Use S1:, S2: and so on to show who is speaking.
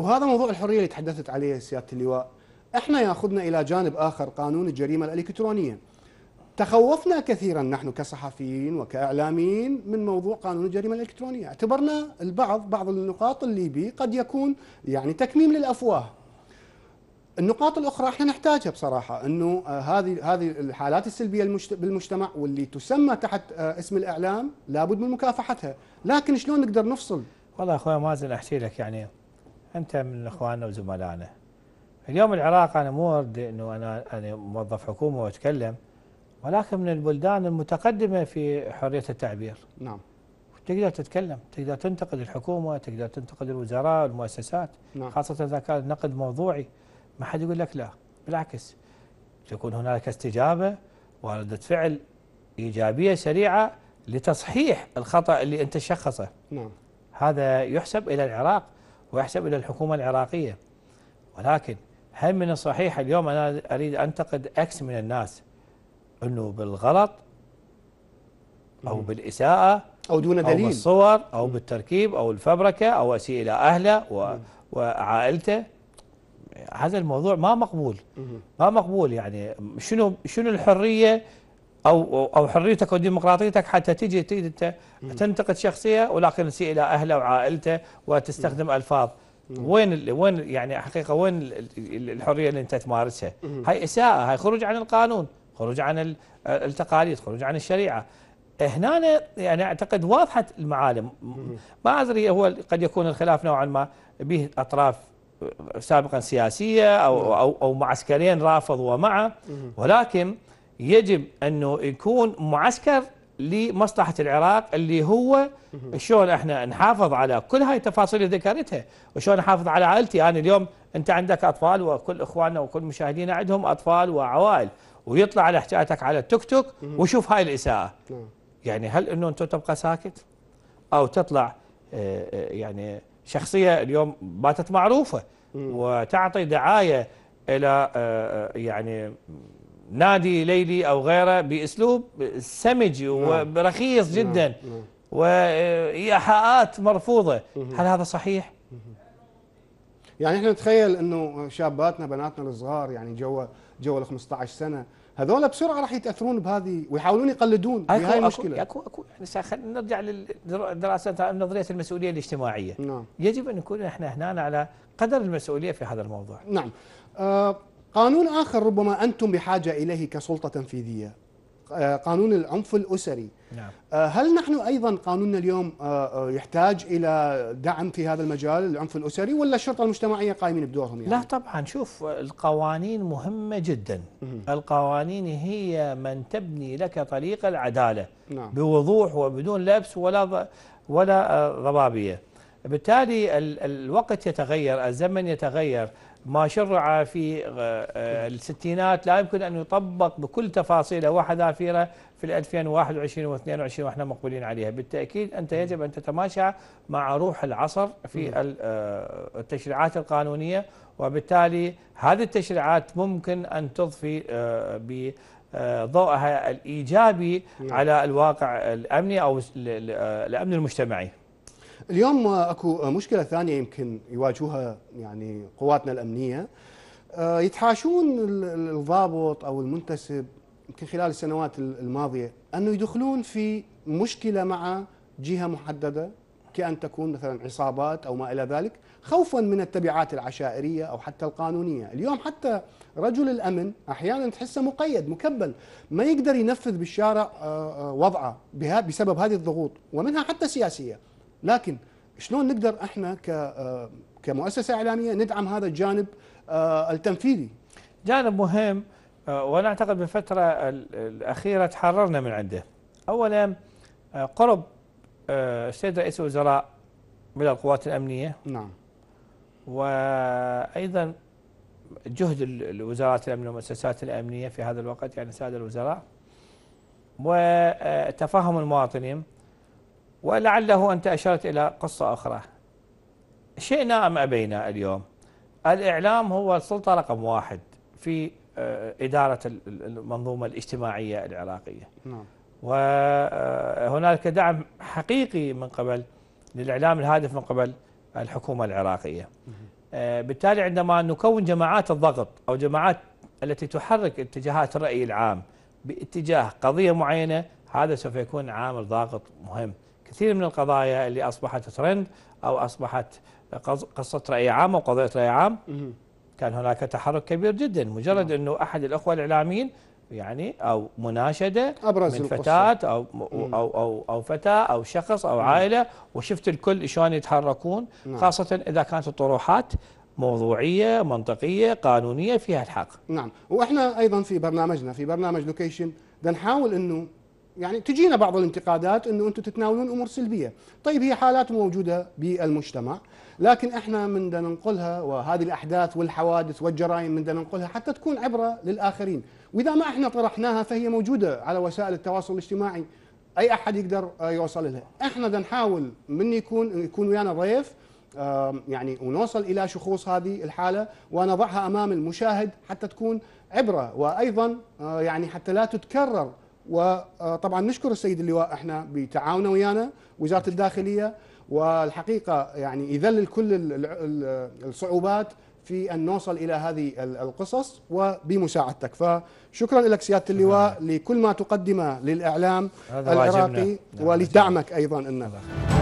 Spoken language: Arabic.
S1: وهذا موضوع الحريه اللي تحدثت عليه سياده اللواء احنا ياخذنا الى جانب اخر قانون الجريمه الالكترونيه تخوفنا كثيرا نحن كصحفيين وكاعلاميين من موضوع قانون الجريمه الالكترونيه، اعتبرنا البعض بعض النقاط اللي به قد يكون يعني تكميم للافواه. النقاط الاخرى احنا نحتاجها بصراحه انه آه، هذه هذه الحالات السلبيه بالمجتمع واللي تسمى تحت آه، اسم الاعلام لابد من مكافحتها، لكن شلون نقدر نفصل؟
S2: والله اخوي مازن احكي لك يعني انت من اخواننا وزملائنا اليوم العراق انا مو ارد انه انا انا موظف حكومه واتكلم ولكن من البلدان المتقدمه في حريه التعبير نعم تقدر تتكلم تقدر تنتقد الحكومه تقدر تنتقد الوزراء والمؤسسات نعم. خاصه اذا كان نقد موضوعي ما حد يقول لك لا بالعكس تكون هناك استجابه وردة فعل ايجابيه سريعه لتصحيح الخطا اللي انت شخصه نعم هذا يحسب الى العراق ويحسب إلى الحكومة العراقية ولكن هل من الصحيح اليوم أنا أريد أنتقد أكس من الناس أنه بالغلط أو بالإساءة أو دون دليل أو بالصور أو بالتركيب أو الفبركة أو أسيء إلى أهله و... وعائلته هذا الموضوع ما مقبول ما مقبول يعني شنو شنو الحريه او او حريتك وديمقراطيتك حتى تجي انت تنتقد شخصيه ولكن تسيء الى اهله وعائلته وتستخدم مم. الفاظ مم. وين وين يعني حقيقه وين الحريه اللي انت تمارسها؟ مم. هاي اساءه هاي خروج عن القانون، خروج عن التقاليد، خروج عن الشريعه. هنا أنا يعني اعتقد واضحه المعالم ما ادري هو قد يكون الخلاف نوعا ما به اطراف سابقا سياسيه او او او معسكرين رافض ومعه ولكن يجب أنه يكون معسكر لمصلحة العراق اللي هو شلون احنا نحافظ على كل هاي التفاصيل اللي ذكرتها وشلون نحافظ على عائلتي أنا يعني اليوم أنت عندك أطفال وكل إخواننا وكل مشاهدينا عندهم أطفال وعوائل ويطلع على احتياجاتك على التيك توك وشوف هاي الإساءة نعم. يعني هل أنه أنت تبقى ساكت أو تطلع آه، آه، يعني شخصية اليوم باتت معروفة وتعطي دعاية إلى آه، يعني نادي ليلي أو غيره بأسلوب سمج نعم. ورخيص نعم. جدا نعم. وإيحاءات مرفوضة هل هذا صحيح؟
S1: يعني احنا نتخيل انه شاباتنا بناتنا الصغار يعني جوا جوا ال 15 سنه هذول بسرعه راح يتاثرون بهذه ويحاولون يقلدون أكو هاي المشكله اكو
S2: اكو يعني خلينا نرجع للدراسات نظريه المسؤوليه الاجتماعيه نعم يجب ان نكون احنا هنا على قدر المسؤوليه في هذا الموضوع نعم آه قانون آخر ربما أنتم بحاجة
S1: إليه كسلطة تنفيذية آه، قانون العنف الأسري نعم. آه، هل نحن أيضا قانوننا اليوم آه، يحتاج إلى دعم في هذا المجال العنف الأسري ولا الشرطة
S2: المجتمعية قائمين بدورهم يعني؟ لا طبعا شوف القوانين مهمة جدا القوانين هي من تبني لك طريق العدالة نعم. بوضوح وبدون لبس ولا ولا ضبابية بالتالي الوقت يتغير الزمن يتغير ما شرع في آه، آه، الستينات لا يمكن أن يطبق بكل تفاصيله وحذافيره في 2021 و22 واحنا مقبلين عليها بالتأكيد أنت يجب أن تتماشى مع روح العصر في آه، التشريعات القانونية وبالتالي هذه التشريعات ممكن أن تضفي ب ضوءها الإيجابي على الواقع الأمني أو الأمن المجتمعي
S1: اليوم اكو مشكله ثانيه يمكن يواجهوها يعني قواتنا الامنيه آه، يتحاشون الضابط او المنتسب يمكن خلال السنوات الماضيه انه يدخلون في مشكله مع جهه محدده كأن تكون مثلا عصابات أو ما إلى ذلك خوفا من التبعات العشائرية أو حتى القانونية اليوم حتى رجل الأمن أحيانا تحسه مقيد مكبل ما يقدر ينفذ بالشارع آه، آه، وضعه بسبب هذه الضغوط ومنها حتى سياسية لكن شلون نقدر احنا آه، كمؤسسه
S2: اعلاميه ندعم هذا الجانب آه، التنفيذي جانب مهم آه، وانا اعتقد بالفتره الاخيره تحررنا من عنده اولا قرب السيد رئيس الوزراء من القوات الامنيه نعم وايضا جهد الوزارات الامنيه والمؤسسات الامنيه في هذا الوقت يعني ساده الوزراء وتفاهم المواطنين ولعله أنت أشرت إلى قصة أخرى شئنا أم أبينا اليوم الإعلام هو السلطة رقم واحد في آه، إدارة المنظومة الاجتماعية العراقية نعم. وهنالك آه، دعم حقيقي من قبل للإعلام الهادف من قبل الحكومة العراقية آه، بالتالي عندما نكون جماعات الضغط أو جماعات التي تحرك اتجاهات الرأي العام باتجاه قضية معينة هذا سوف يكون عامل ضاغط مهم كثير من القضايا اللي أصبحت ترند أو أصبحت قصة رأي عام أو قضية رأي عام كان هناك تحرك كبير جدا مجرد نعم. أنه أحد الأخوة الإعلاميين يعني او مناشده أبرز من فتاه او او او او فتاه او شخص او نعم. عائله وشفت الكل شلون يتحركون نعم. خاصه اذا كانت الطروحات موضوعيه منطقيه قانونيه فيها الحق نعم
S1: واحنا ايضا في برنامجنا في برنامج لوكيشن بنحاول انه يعني تجينا بعض الانتقادات انه انتم تتناولون امور سلبيه، طيب هي حالات موجوده بالمجتمع، لكن احنا من ننقلها وهذه الاحداث والحوادث والجرائم من ننقلها حتى تكون عبره للاخرين، واذا ما احنا طرحناها فهي موجوده على وسائل التواصل الاجتماعي، اي احد يقدر آه، يوصل لها، احنا بدنا نحاول من يكون يكون ويانا ضيف يعني ونوصل الى شخوص هذه الحاله ونضعها امام المشاهد حتى تكون عبره وايضا آه، يعني حتى لا تتكرر وطبعا نشكر السيد اللواء احنا بتعاونه ويانا وزاره الداخليه والحقيقه يعني يذلل كل الصعوبات في ان نوصل الى هذه القصص وبمساعدتك فشكرا لك سياده اللواء لكل ما تقدمه للاعلام العراقي ولدعمك ايضا النبخ